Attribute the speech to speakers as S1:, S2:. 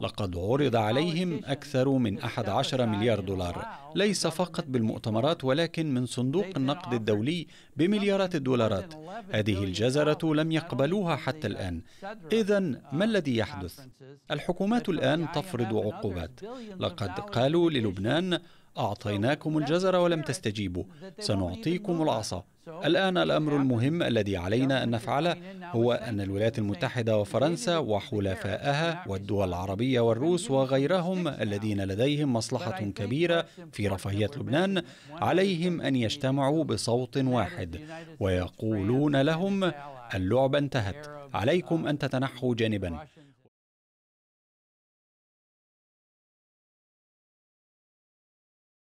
S1: لقد عرض عليهم أكثر من 11 مليار دولار ليس فقط بالمؤتمرات ولكن من صندوق النقد الدولي بمليارات الدولارات هذه الجزرة لم يقبلوها حتى الآن إذا ما الذي يحدث؟ الحكومات الآن تفرض عقوبات لقد قالوا للبنان أعطيناكم الجزر ولم تستجيبوا سنعطيكم العصا الآن الأمر المهم الذي علينا أن نفعله هو أن الولايات المتحدة وفرنسا وحلفائها والدول العربية والروس وغيرهم الذين لديهم مصلحة كبيرة في رفاهية لبنان عليهم أن يجتمعوا بصوت واحد ويقولون لهم
S2: اللعبة انتهت عليكم أن تتنحوا جانبا